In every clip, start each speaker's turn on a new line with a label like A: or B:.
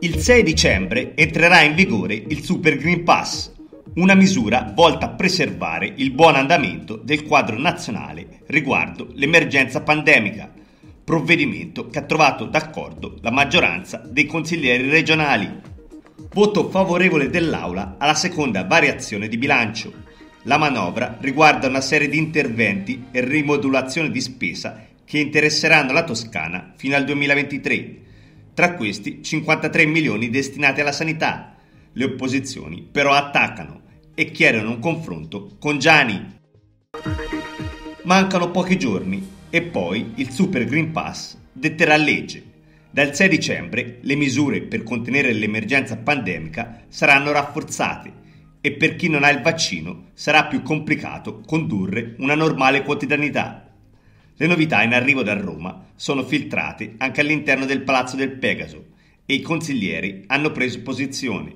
A: Il 6 dicembre entrerà in vigore il Super Green Pass, una misura volta a preservare il buon andamento del quadro nazionale riguardo l'emergenza pandemica, provvedimento che ha trovato d'accordo la maggioranza dei consiglieri regionali. Voto favorevole dell'Aula alla seconda variazione di bilancio. La manovra riguarda una serie di interventi e rimodulazione di spesa che interesseranno la Toscana fino al 2023 tra questi 53 milioni destinati alla sanità. Le opposizioni però attaccano e chiedono un confronto con Gianni. Mancano pochi giorni e poi il Super Green Pass detterà legge. Dal 6 dicembre le misure per contenere l'emergenza pandemica saranno rafforzate e per chi non ha il vaccino sarà più complicato condurre una normale quotidianità. Le novità in arrivo da Roma sono filtrate anche all'interno del Palazzo del Pegaso e i consiglieri hanno preso posizione.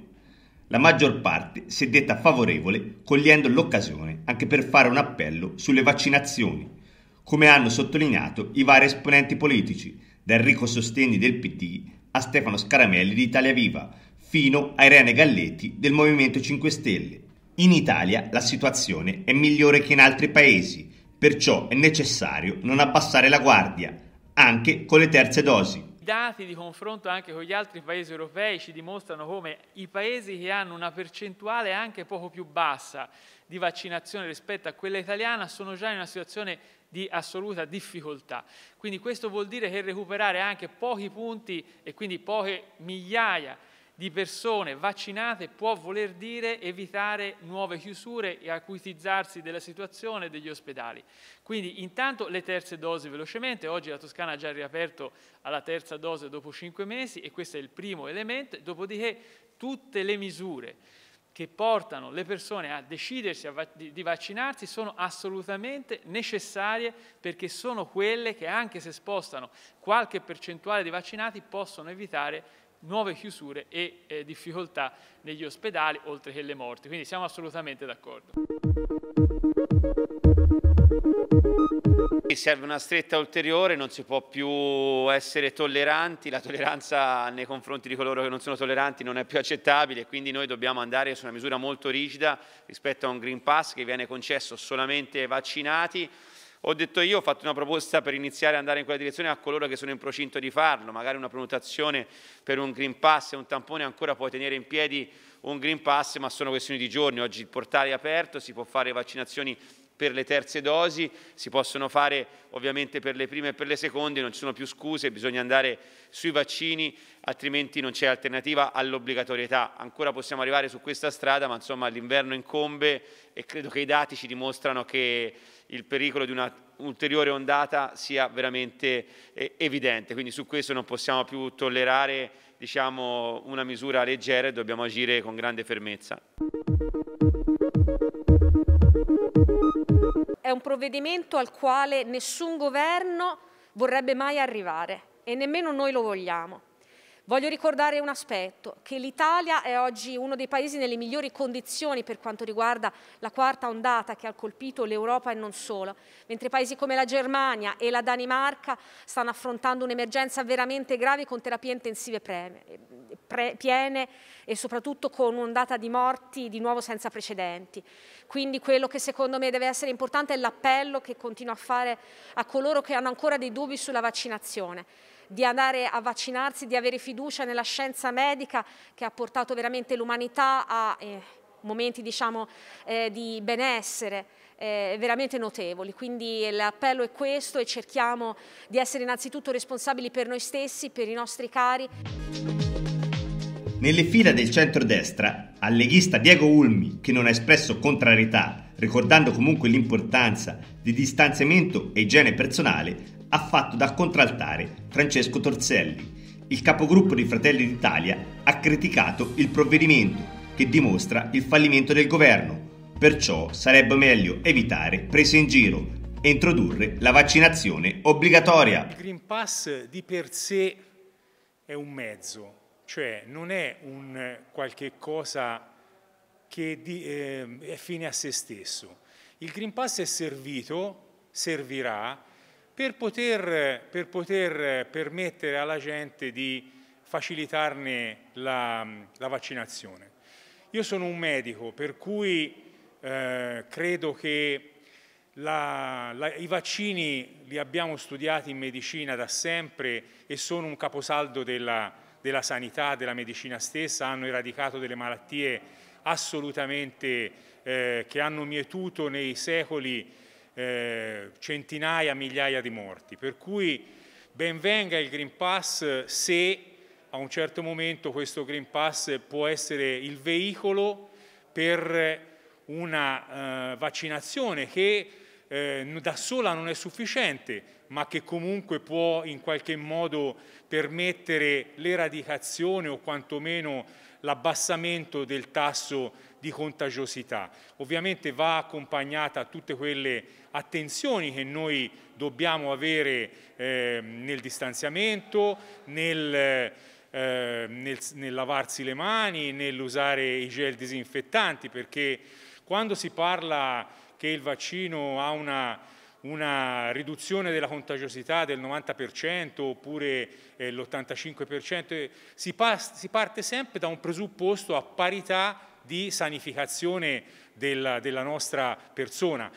A: La maggior parte si è detta favorevole, cogliendo l'occasione anche per fare un appello sulle vaccinazioni, come hanno sottolineato i vari esponenti politici, da Enrico Sostegni del PD a Stefano Scaramelli di Italia Viva, fino a Irene Galletti del Movimento 5 Stelle. In Italia la situazione è migliore che in altri paesi Perciò è necessario non abbassare la guardia, anche con le terze dosi.
B: I dati di confronto anche con gli altri paesi europei ci dimostrano come i paesi che hanno una percentuale anche poco più bassa di vaccinazione rispetto a quella italiana sono già in una situazione di assoluta difficoltà. Quindi questo vuol dire che recuperare anche pochi punti e quindi poche migliaia di persone vaccinate può voler dire evitare nuove chiusure e acutizzarsi della situazione degli ospedali. Quindi intanto le terze dosi velocemente, oggi la Toscana ha già riaperto alla terza dose dopo cinque mesi e questo è il primo elemento, dopodiché tutte le misure che portano le persone a decidersi a va di, di vaccinarsi sono assolutamente necessarie perché sono quelle che anche se spostano qualche percentuale di vaccinati possono evitare nuove chiusure e eh, difficoltà negli ospedali, oltre che le morti. Quindi siamo assolutamente
A: d'accordo.
C: Serve una stretta ulteriore, non si può più essere tolleranti, la tolleranza nei confronti di coloro che non sono tolleranti non è più accettabile, quindi noi dobbiamo andare su una misura molto rigida rispetto a un Green Pass che viene concesso solamente ai vaccinati. Ho detto io, ho fatto una proposta per iniziare ad andare in quella direzione a coloro che sono in procinto di farlo, magari una prenotazione per un Green Pass e un tampone ancora puoi tenere in piedi un Green Pass, ma sono questioni di giorni. Oggi il portale è aperto, si può fare vaccinazioni per le terze dosi, si possono fare ovviamente per le prime e per le seconde, non ci sono più scuse, bisogna andare sui vaccini, altrimenti non c'è alternativa all'obbligatorietà. Ancora possiamo arrivare su questa strada, ma insomma l'inverno incombe e credo che i dati ci dimostrano che il pericolo di una ulteriore ondata sia veramente eh, evidente. Quindi su questo non possiamo più tollerare diciamo, una misura leggera e dobbiamo agire con grande fermezza.
D: è un provvedimento al quale nessun governo vorrebbe mai arrivare e nemmeno noi lo vogliamo. Voglio ricordare un aspetto, che l'Italia è oggi uno dei paesi nelle migliori condizioni per quanto riguarda la quarta ondata che ha colpito l'Europa e non solo, mentre paesi come la Germania e la Danimarca stanno affrontando un'emergenza veramente grave con terapie intensive piene e soprattutto con un'ondata di morti di nuovo senza precedenti. Quindi quello che secondo me deve essere importante è l'appello che continuo a fare a coloro che hanno ancora dei dubbi sulla vaccinazione di andare a vaccinarsi, di avere fiducia nella scienza medica che ha portato veramente l'umanità a eh, momenti diciamo, eh, di benessere eh, veramente notevoli. Quindi l'appello è questo e cerchiamo di essere innanzitutto responsabili per noi stessi, per i nostri cari.
A: Nelle fila del centrodestra, al leghista Diego Ulmi, che non ha espresso contrarietà, ricordando comunque l'importanza di distanziamento e igiene personale, ha fatto da contraltare Francesco Torselli. Il capogruppo di Fratelli d'Italia ha criticato il provvedimento che dimostra il fallimento del governo. Perciò sarebbe meglio evitare prese in giro e introdurre la vaccinazione obbligatoria. Il
E: Green Pass di per sé è un mezzo, cioè non è un qualche cosa che di, eh, è fine a se stesso. Il Green Pass è servito, servirà per poter, per poter permettere alla gente di facilitarne la, la, vaccinazione. Io sono un medico, per cui eh, credo che la, la, i vaccini li abbiamo studiati in medicina da sempre e sono un caposaldo della, della sanità, della medicina stessa, hanno eradicato delle malattie assolutamente eh, che hanno mietuto nei secoli eh, centinaia, migliaia di morti. Per cui ben venga il Green Pass se a un certo momento questo Green Pass può essere il veicolo per una eh, vaccinazione che eh, da sola non è sufficiente, ma che comunque può in qualche modo permettere l'eradicazione o quantomeno l'abbassamento del tasso di contagiosità. Ovviamente va accompagnata a tutte quelle attenzioni che noi dobbiamo avere eh, nel distanziamento, nel... Eh, nel, nel, lavarsi le mani, nell'usare i gel disinfettanti, perché quando si parla che il vaccino ha una, una riduzione della contagiosità del 90% oppure eh, l'85%, eh, si, pa si parte sempre da un presupposto a parità di sanificazione del, della nostra persona.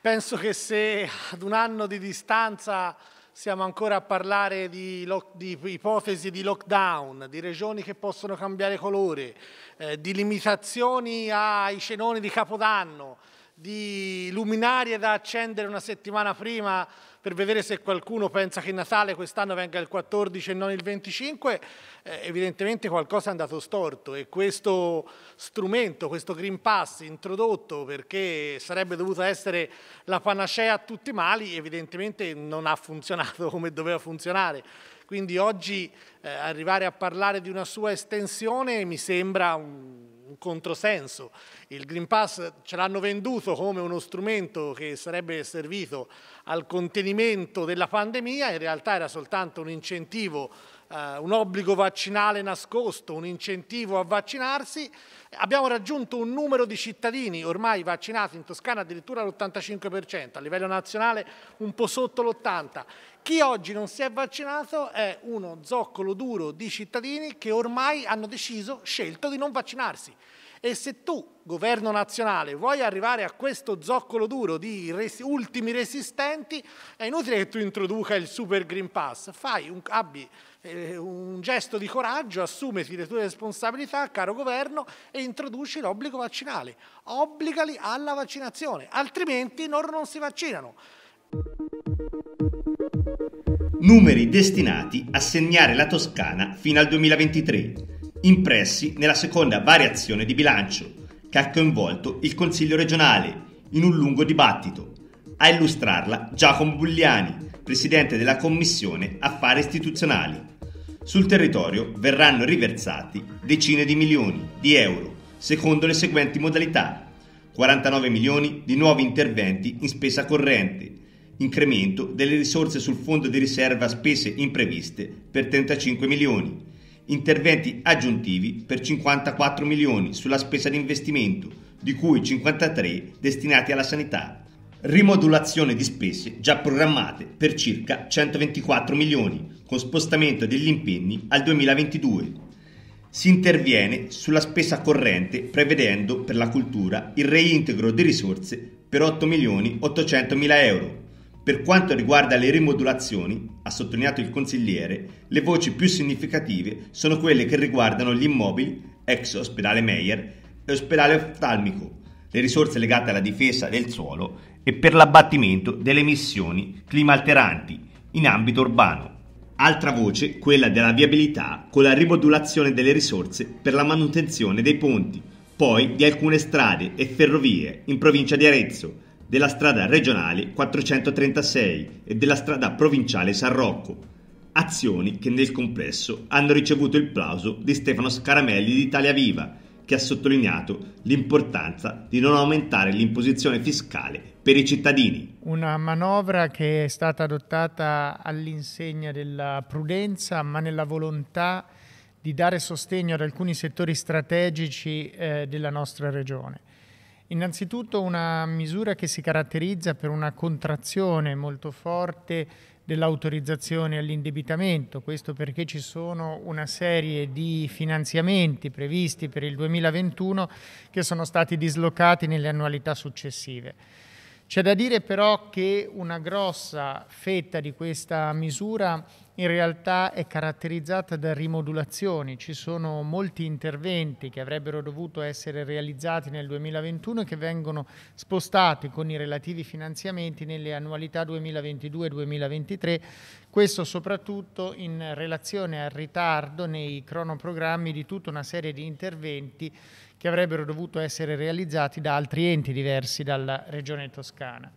F: Penso che se ad un anno di distanza siamo ancora a parlare di, di, ipotesi di lockdown, di regioni che possono cambiare colore, eh, di limitazioni ai cenoni di Capodanno, di luminarie da accendere una settimana prima per vedere se qualcuno pensa che Natale quest'anno venga il 14 e non il 25, eh, evidentemente qualcosa è andato storto e questo strumento, questo Green Pass introdotto perché sarebbe dovuta essere la panacea a tutti i mali, evidentemente non ha funzionato come doveva funzionare. Quindi oggi eh, arrivare a parlare di una sua estensione mi sembra un un controsenso. Il Green Pass ce l'hanno venduto come uno strumento che sarebbe servito al contenimento della pandemia, in realtà era soltanto un incentivo eh, un obbligo vaccinale nascosto, un incentivo a vaccinarsi, abbiamo raggiunto un numero di cittadini ormai vaccinati in Toscana addirittura all'85%, a livello nazionale un po' sotto l'80%. Chi oggi non si è vaccinato è uno zoccolo duro di cittadini che ormai hanno deciso, scelto di non vaccinarsi. E se tu, governo nazionale, vuoi arrivare a questo zoccolo duro di resi ultimi resistenti, è inutile che tu introduca il Super Green Pass. Fai un, abbi eh, un gesto di coraggio, assumiti le tue responsabilità, caro governo, e introduci l'obbligo vaccinale. Obbligali alla vaccinazione, altrimenti loro non si vaccinano.
A: Numeri destinati a segnare la Toscana fino al 2023 impressi nella seconda variazione di bilancio, che ha coinvolto il Consiglio regionale in un lungo dibattito. A illustrarla Giacomo Bugliani, presidente della Commissione Affari Istituzionali. Sul territorio verranno riversati decine di milioni di euro, secondo le seguenti modalità. 49 milioni di nuovi interventi in spesa corrente, incremento delle risorse sul fondo di riserva spese impreviste per 35 milioni, interventi aggiuntivi per 54 milioni sulla spesa di investimento, di cui 53 destinati alla sanità, rimodulazione di spese già programmate per circa 124 milioni, con spostamento degli impegni al 2022. Si interviene sulla spesa corrente prevedendo per la cultura il reintegro di risorse per 8 milioni 800 mila euro per quanto riguarda le rimodulazioni, ha sottolineato il consigliere, le voci più significative sono quelle che riguardano gli immobili, ex ospedale Meyer e ospedale oftalmico, le risorse legate alla difesa del suolo e per l'abbattimento delle emissioni climalteranti in ambito urbano. Altra voce, quella della viabilità, con la rimodulazione delle risorse per la manutenzione dei ponti, poi di alcune strade e ferrovie in provincia di Arezzo, della strada regionale 436 e della strada provinciale San Rocco, azioni che nel complesso hanno ricevuto il plauso di Stefano Scaramelli di Italia Viva, che ha sottolineato l'importanza di non aumentare l'imposizione fiscale per i cittadini.
B: Una manovra che è stata adottata all'insegna della prudenza, ma nella volontà di dare sostegno ad alcuni settori strategici eh, della nostra regione. Innanzitutto una misura che si caratterizza per una contrazione molto forte dell'autorizzazione all'indebitamento, questo perché ci sono una serie di finanziamenti previsti per il 2021 che sono stati dislocati nelle annualità successive. C'è da dire però che una grossa fetta di questa misura in realtà è caratterizzata da rimodulazioni, ci sono molti interventi che avrebbero dovuto essere realizzati nel 2021 e che vengono spostati con i relativi finanziamenti nelle annualità 2022-2023, questo soprattutto in relazione al ritardo nei cronoprogrammi di tutta una serie di interventi che avrebbero dovuto essere realizzati da altri enti diversi dalla regione toscana.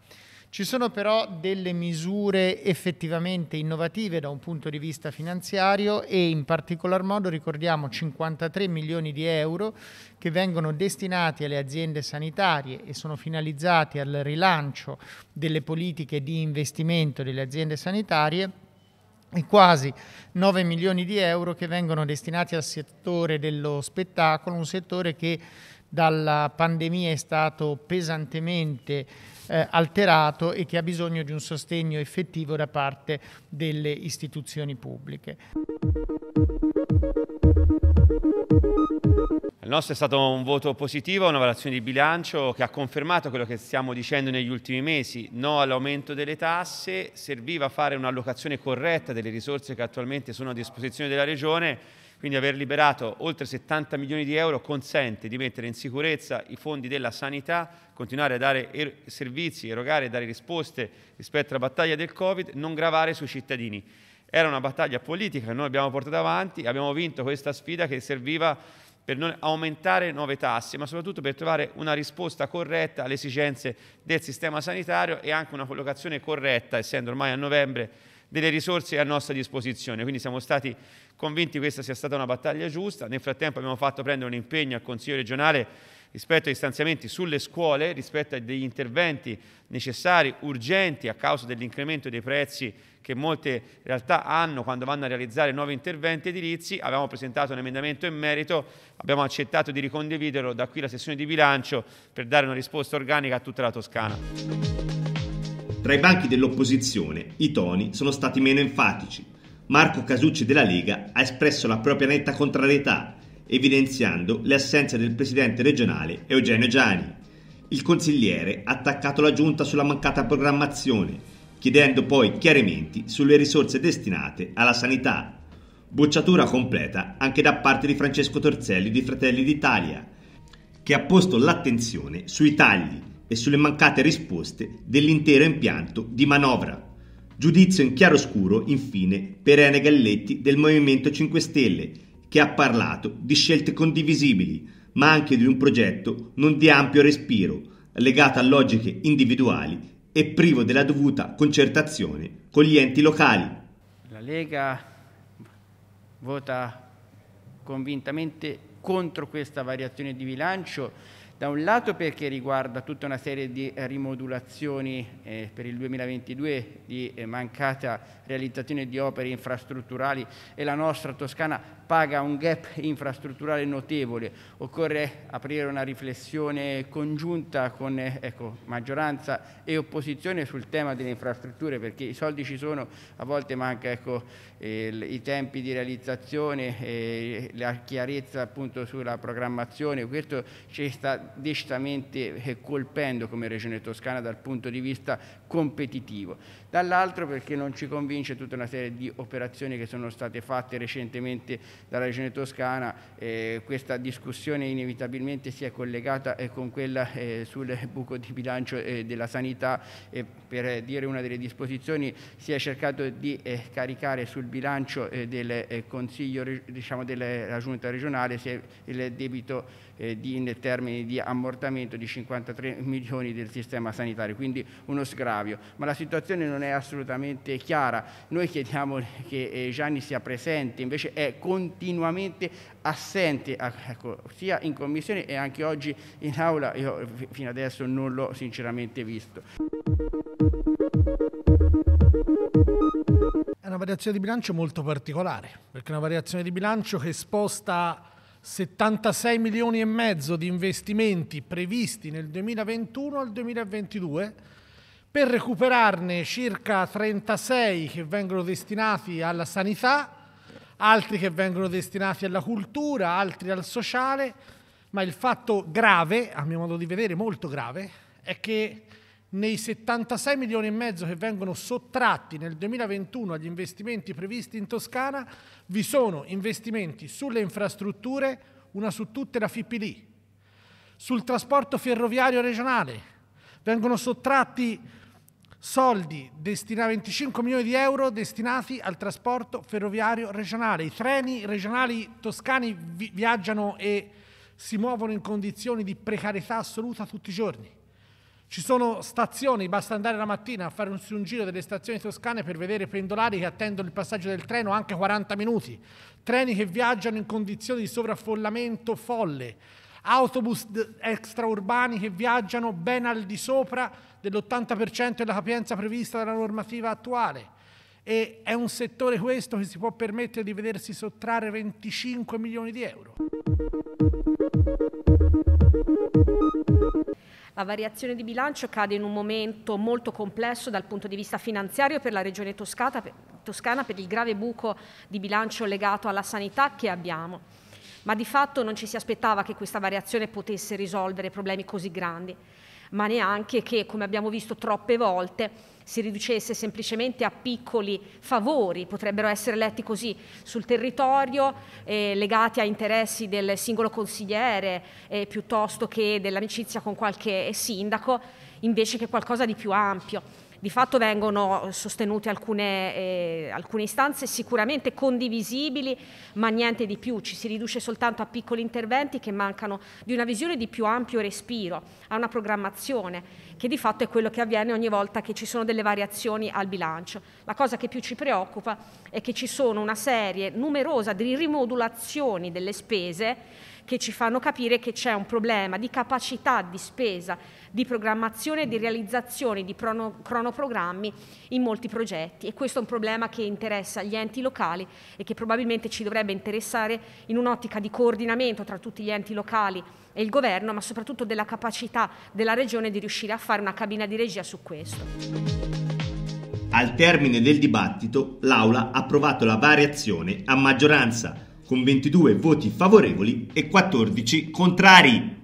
B: Ci sono però delle misure effettivamente innovative da un punto di vista finanziario e in particolar modo ricordiamo 53 milioni di euro che vengono destinati alle aziende sanitarie e sono finalizzati al rilancio delle politiche di investimento delle aziende sanitarie e quasi 9 milioni di euro che vengono destinati al settore dello spettacolo, un settore che dalla pandemia è stato pesantemente eh, alterato e che ha bisogno di un sostegno effettivo da parte delle istituzioni
C: pubbliche. nostro è stato un voto positivo, una valutazione di bilancio che ha confermato quello che stiamo dicendo negli ultimi mesi, no all'aumento delle tasse, serviva fare un'allocazione corretta delle risorse che attualmente sono a disposizione della Regione, quindi aver liberato oltre 70 milioni di euro consente di mettere in sicurezza i fondi della sanità, continuare a dare er servizi, erogare e dare risposte rispetto alla battaglia del Covid, non gravare sui cittadini. Era una battaglia politica che noi abbiamo portato avanti, abbiamo vinto questa sfida che serviva per non aumentare nuove tasse, ma soprattutto per trovare una risposta corretta alle esigenze del sistema sanitario e anche una collocazione corretta, essendo ormai a novembre, delle risorse a nostra disposizione. Quindi siamo stati convinti che questa sia stata una battaglia giusta. Nel frattempo abbiamo fatto prendere un impegno al Consiglio regionale rispetto agli stanziamenti sulle scuole, rispetto agli interventi necessari, urgenti a causa dell'incremento dei prezzi che molte realtà hanno quando vanno a realizzare nuovi interventi edilizi. Abbiamo presentato un emendamento in merito, abbiamo accettato di ricondividerlo da qui la sessione di bilancio per dare una risposta organica a tutta la Toscana.
A: Tra i banchi dell'opposizione i toni sono stati meno enfatici. Marco Casucci della Lega ha espresso la propria netta contrarietà evidenziando le assenze del presidente regionale Eugenio Giani. Il consigliere ha attaccato la giunta sulla mancata programmazione, chiedendo poi chiarimenti sulle risorse destinate alla sanità. Bocciatura completa anche da parte di Francesco Torzelli di Fratelli d'Italia, che ha posto l'attenzione sui tagli e sulle mancate risposte dell'intero impianto di manovra. Giudizio in chiaroscuro, infine, per Ene Galletti del Movimento 5 Stelle, che ha parlato di scelte condivisibili, ma anche di un progetto non di ampio respiro, legato a logiche individuali e privo della dovuta concertazione con gli enti locali.
G: La Lega vota convintamente contro questa variazione di bilancio da un lato perché riguarda tutta una serie di rimodulazioni eh, per il 2022 di eh, mancata realizzazione di opere infrastrutturali e la nostra Toscana paga un gap infrastrutturale notevole. Occorre aprire una riflessione congiunta con ecco, maggioranza e opposizione sul tema delle infrastrutture perché i soldi ci sono, a volte manca ecco, eh, i tempi di realizzazione, eh, la chiarezza appunto sulla programmazione. Questo ci sta decisamente eh, colpendo come Regione Toscana dal punto di vista competitivo. Dall'altro perché non ci convince tutta una serie di operazioni che sono state fatte recentemente dalla regione toscana, eh, questa discussione inevitabilmente si è collegata eh, con quella eh, sul buco di bilancio eh, della sanità e per dire una delle disposizioni si è cercato di eh, caricare sul bilancio del Consiglio, diciamo della Giunta regionale il debito eh, di, in termini di ammortamento di 53 milioni del sistema sanitario, quindi uno sgravio. Ma la situazione non è assolutamente chiara. Noi chiediamo che eh, Gianni sia presente, invece è continuamente assente, ecco, sia in commissione e anche oggi in aula. Io fino adesso non l'ho sinceramente visto.
F: È una variazione di bilancio molto particolare, perché è una variazione di bilancio che sposta 76 milioni e mezzo di investimenti previsti nel 2021 al 2022 per recuperarne circa 36 che vengono destinati alla sanità, altri che vengono destinati alla cultura, altri al sociale, ma il fatto grave, a mio modo di vedere molto grave, è che nei 76 milioni e mezzo che vengono sottratti nel 2021 agli investimenti previsti in Toscana, vi sono investimenti sulle infrastrutture, una su tutte la FIPILI, sul trasporto ferroviario regionale, vengono sottratti soldi, 25 milioni di euro destinati al trasporto ferroviario regionale. I treni regionali toscani vi viaggiano e si muovono in condizioni di precarietà assoluta tutti i giorni ci sono stazioni, basta andare la mattina a fare un, un giro delle stazioni toscane per vedere pendolari che attendono il passaggio del treno anche 40 minuti, treni che viaggiano in condizioni di sovraffollamento folle, autobus extraurbani che viaggiano ben al di sopra dell'80% della capienza prevista dalla normativa attuale. E è un settore questo che si può permettere di vedersi sottrarre 25 milioni di euro.
D: La variazione di bilancio cade in un momento molto complesso dal punto di vista finanziario per la Regione Toscana per, Toscana per il grave buco di bilancio legato alla sanità che abbiamo. Ma di fatto non ci si aspettava che questa variazione potesse risolvere problemi così grandi, ma neanche che, come abbiamo visto troppe volte, si riducesse semplicemente a piccoli favori, potrebbero essere letti così sul territorio, eh, legati a interessi del singolo consigliere eh, piuttosto che dell'amicizia con qualche sindaco, invece che qualcosa di più ampio. Di fatto vengono sostenute alcune, eh, alcune istanze sicuramente condivisibili, ma niente di più, ci si riduce soltanto a piccoli interventi che mancano di una visione di più ampio respiro, a una programmazione, che di fatto è quello che avviene ogni volta che ci sono delle variazioni al bilancio. La cosa che più ci preoccupa è che ci sono una serie numerosa di rimodulazioni delle spese che ci fanno capire che c'è un problema di capacità di spesa, di programmazione, di realizzazione di prono, cronoprogrammi in molti progetti e questo è un problema che interessa gli enti locali e che probabilmente ci dovrebbe interessare in un'ottica di coordinamento tra tutti gli enti locali e il governo, ma soprattutto della capacità della regione di riuscire a fare una cabina di regia su questo.
A: Al termine del dibattito, l'Aula ha approvato la variazione a maggioranza con 22 voti favorevoli e 14 contrari.